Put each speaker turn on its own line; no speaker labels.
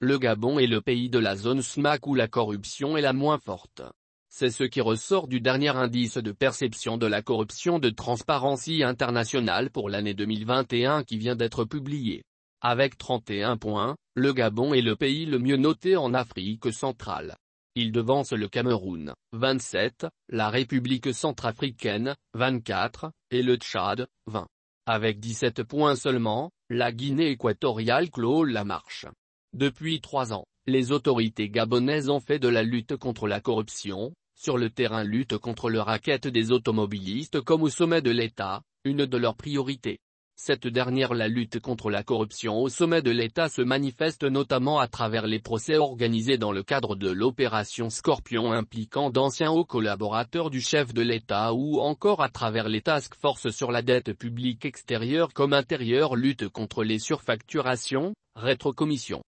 Le Gabon est le pays de la zone SMAC où la corruption est la moins forte. C'est ce qui ressort du dernier indice de perception de la corruption de Transparency internationale pour l'année 2021 qui vient d'être publié. Avec 31 points, le Gabon est le pays le mieux noté en Afrique centrale. Il devance le Cameroun, 27, la République centrafricaine, 24, et le Tchad, 20. Avec 17 points seulement, la Guinée équatoriale clôt la marche. Depuis trois ans, les autorités gabonaises ont fait de la lutte contre la corruption, sur le terrain lutte contre le racket des automobilistes comme au sommet de l'État, une de leurs priorités. Cette dernière la lutte contre la corruption au sommet de l'État se manifeste notamment à travers les procès organisés dans le cadre de l'opération Scorpion impliquant d'anciens hauts collaborateurs du chef de l'État ou encore à travers les task forces sur la dette publique extérieure comme intérieure lutte contre les surfacturations, rétrocommissions,